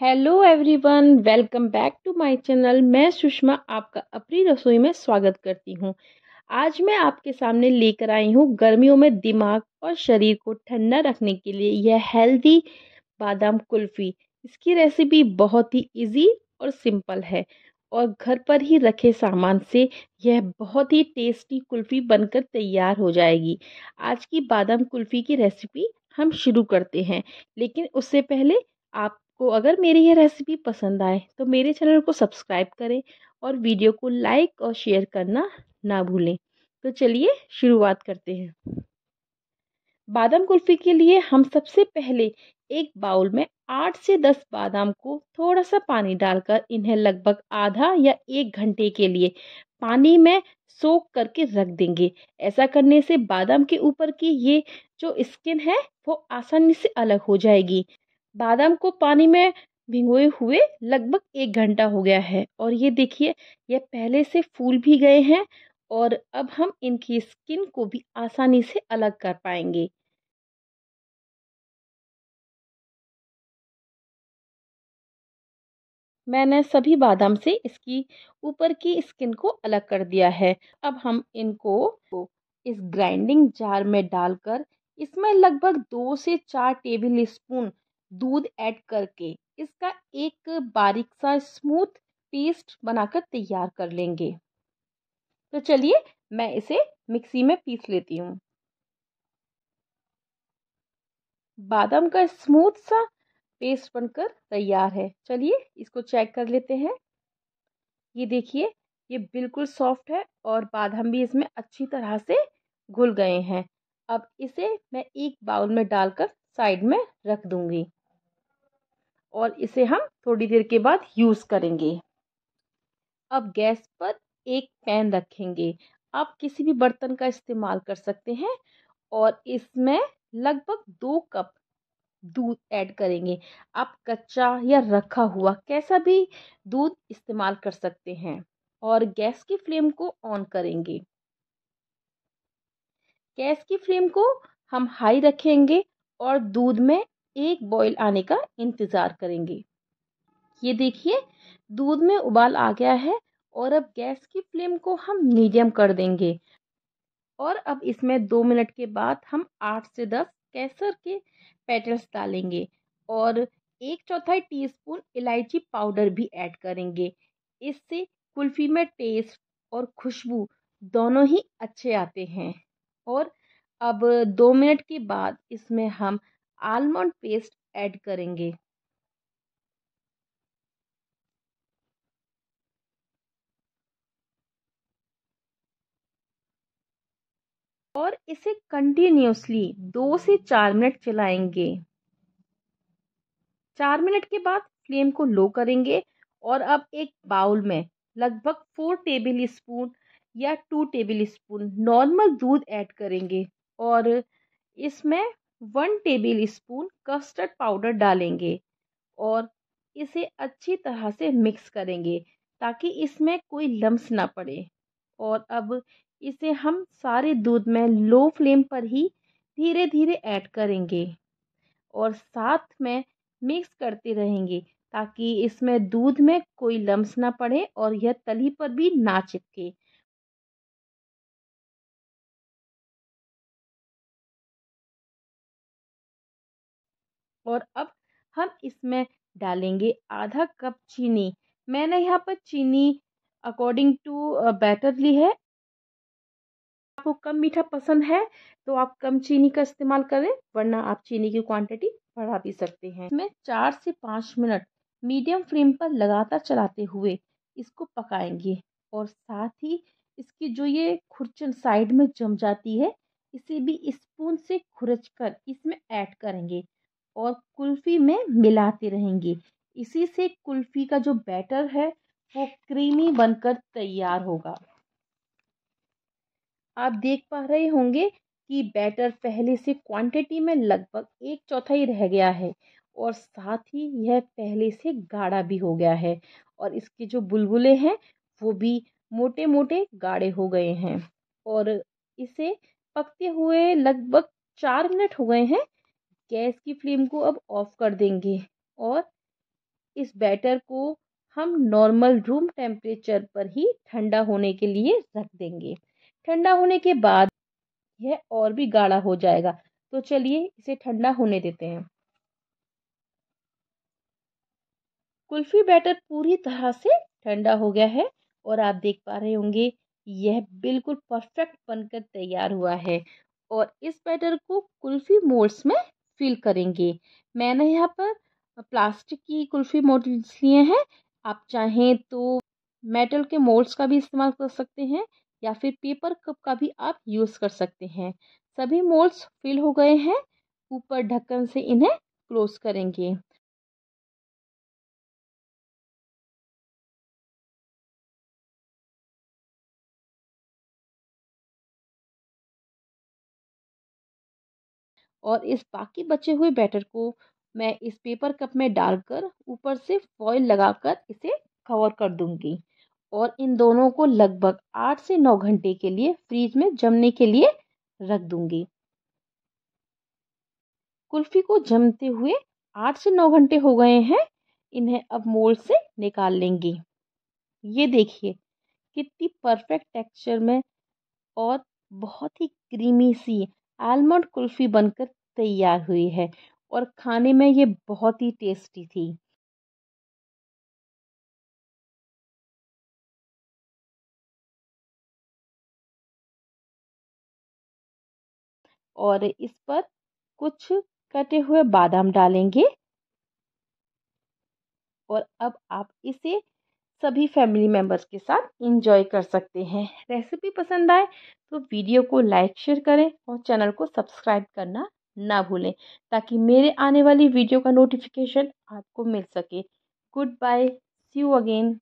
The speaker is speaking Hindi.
hello everyone welcome back to my channel मैं सुषमा आपका अपनी रसोई में स्वागत करती हूँ आज मैं आपके सामने लेकर आई हूँ गर्मियों में दिमाग और शरीर को ठंडा रखने के लिए यह हेल्दी बादाम कुल्फ़ी इसकी रेसिपी बहुत ही इजी और सिंपल है और घर पर ही रखे सामान से यह बहुत ही टेस्टी कुल्फ़ी बनकर तैयार हो जाएगी आज की बादाम कुल्फ़ी की रेसिपी हम शुरू करते हैं लेकिन उससे पहले आप को अगर मेरी यह रेसिपी पसंद आए तो मेरे चैनल को सब्सक्राइब करें और वीडियो को लाइक और शेयर करना ना भूलें तो चलिए शुरुआत करते हैं बादाम कुल्फ़ी के लिए हम सबसे पहले एक बाउल में आठ से दस बादाम को थोड़ा सा पानी डालकर इन्हें लगभग आधा या एक घंटे के लिए पानी में सोख करके रख देंगे ऐसा करने से बादाम के ऊपर की ये जो स्किन है वो आसानी से अलग हो जाएगी बादाम को पानी में भिगोए हुए लगभग एक घंटा हो गया है और ये देखिए यह पहले से फूल भी गए हैं और अब हम इनकी स्किन को भी आसानी से अलग कर पाएंगे मैंने सभी बादाम से इसकी ऊपर की स्किन को अलग कर दिया है अब हम इनको इस ग्राइंडिंग जार में डालकर इसमें लगभग दो से चार टेबल स्पून दूध ऐड करके इसका एक बारीक सा स्मूथ पेस्ट बनाकर तैयार कर लेंगे तो चलिए मैं इसे मिक्सी में पीस लेती हूँ बादाम का स्मूथ सा पेस्ट बनकर तैयार है चलिए इसको चेक कर लेते हैं ये देखिए ये बिल्कुल सॉफ्ट है और बादाम भी इसमें अच्छी तरह से घुल गए हैं अब इसे मैं एक बाउल में डालकर साइड में रख दूंगी और इसे हम थोड़ी देर के बाद यूज़ करेंगे अब गैस पर एक पैन रखेंगे आप किसी भी बर्तन का इस्तेमाल कर सकते हैं और इसमें लगभग दो कप दूध ऐड करेंगे आप कच्चा या रखा हुआ कैसा भी दूध इस्तेमाल कर सकते हैं और गैस की फ्लेम को ऑन करेंगे गैस की फ्लेम को हम हाई रखेंगे और दूध में एक बॉईल आने का इंतज़ार करेंगे ये देखिए दूध में उबाल आ गया है और अब गैस की फ्लेम को हम मीडियम कर देंगे और अब इसमें दो मिनट के बाद हम आठ से दस केसर के पेटल्स डालेंगे और एक चौथाई टीस्पून इलायची पाउडर भी ऐड करेंगे इससे कुल्फ़ी में टेस्ट और खुशबू दोनों ही अच्छे आते हैं और अब दो मिनट के बाद इसमें हम आलमंड पेस्ट ऐड करेंगे और इसे कंटिन्यूसली दो से चार मिनट चलाएंगे चार मिनट के बाद फ्लेम को लो करेंगे और अब एक बाउल में लगभग फोर टेबल स्पून या टू टेबल स्पून नॉर्मल दूध ऐड करेंगे और इसमें one tablespoon custard powder डालेंगे और इसे अच्छी तरह से मिक्स करेंगे ताकि इसमें कोई लम्स ना पड़े और अब इसे हम सारे दूध में लो फ्लेम पर ही धीरे धीरे ऐड करेंगे और साथ में मिक्स करते रहेंगे ताकि इसमें दूध में कोई लम्स ना पड़े और यह तली पर भी ना चिपके और अब हम इसमें डालेंगे आधा कप चीनी मैंने यहाँ पर चीनी अकॉर्डिंग टू बैटर ली है आपको कम मीठा पसंद है तो आप कम चीनी का इस्तेमाल करें वरना आप चीनी की क्वांटिटी बढ़ा भी सकते हैं इसमें चार से पाँच मिनट मीडियम फ्लेम पर लगातार चलाते हुए इसको पकाएंगे और साथ ही इसकी जो ये खुरचन साइड में जम जाती है इसे भी स्पून से खुरच कर इसमें ऐड करेंगे और कुल्फ़ी में मिलाते रहेंगे इसी से कुल्फ़ी का जो बैटर है वो क्रीमी बनकर तैयार होगा आप देख पा रहे होंगे कि बैटर पहले से क्वांटिटी में लगभग एक चौथाई रह गया है और साथ ही यह पहले से गाढ़ा भी हो गया है और इसके जो बुलबुले हैं वो भी मोटे मोटे गाढ़े हो गए हैं और इसे पकते हुए लगभग चार मिनट हो गए हैं गैस की फ्लेम को अब ऑफ़ कर देंगे और इस बैटर को हम नॉर्मल रूम टेम्परेचर पर ही ठंडा होने के लिए रख देंगे ठंडा होने के बाद यह और भी गाढ़ा हो जाएगा तो चलिए इसे ठंडा होने देते हैं कुल्फी बैटर पूरी तरह से ठंडा हो गया है और आप देख पा रहे होंगे यह बिल्कुल परफेक्ट बनकर तैयार हुआ है और इस बैटर को कुल्फी मोल्ड्स में फील करेंगे मैंने यहाँ पर प्लास्टिक की कुल्फ़ी मोल्ड्स लिए हैं आप चाहें तो मेटल के मोल्ड्स का भी इस्तेमाल कर सकते हैं या फिर पेपर कप का भी आप यूज़ कर सकते हैं सभी मोल्ड्स फिल हो गए हैं ऊपर ढक्कन से इन्हें क्लोज करेंगे और इस बाकी बचे हुए बैटर को मैं इस पेपर कप में डालकर ऊपर से फॉइल लगाकर इसे कवर कर दूंगी और इन दोनों को लगभग आठ से नौ घंटे के लिए फ्रीज में जमने के लिए रख दूंगी कुल्फी को जमते हुए आठ से नौ घंटे हो गए हैं इन्हें अब मोल से निकाल लेंगी ये देखिए कितनी परफेक्ट टेक्सचर में और बहुत ही क्रीमी सी आलमंड कुल्फ़ी बनकर तैयार हुई है और खाने में ये बहुत ही टेस्टी थी और इस पर कुछ कटे हुए बादाम डालेंगे और अब आप इसे सभी फैमिली मेम्बर्स के साथ इंजॉय कर सकते हैं रेसिपी पसंद आए तो वीडियो को लाइक शेयर करें और चैनल को सब्सक्राइब करना ना भूलें ताकि मेरे आने वाली वीडियो का नोटिफिकेशन आपको मिल सके goodbye see you again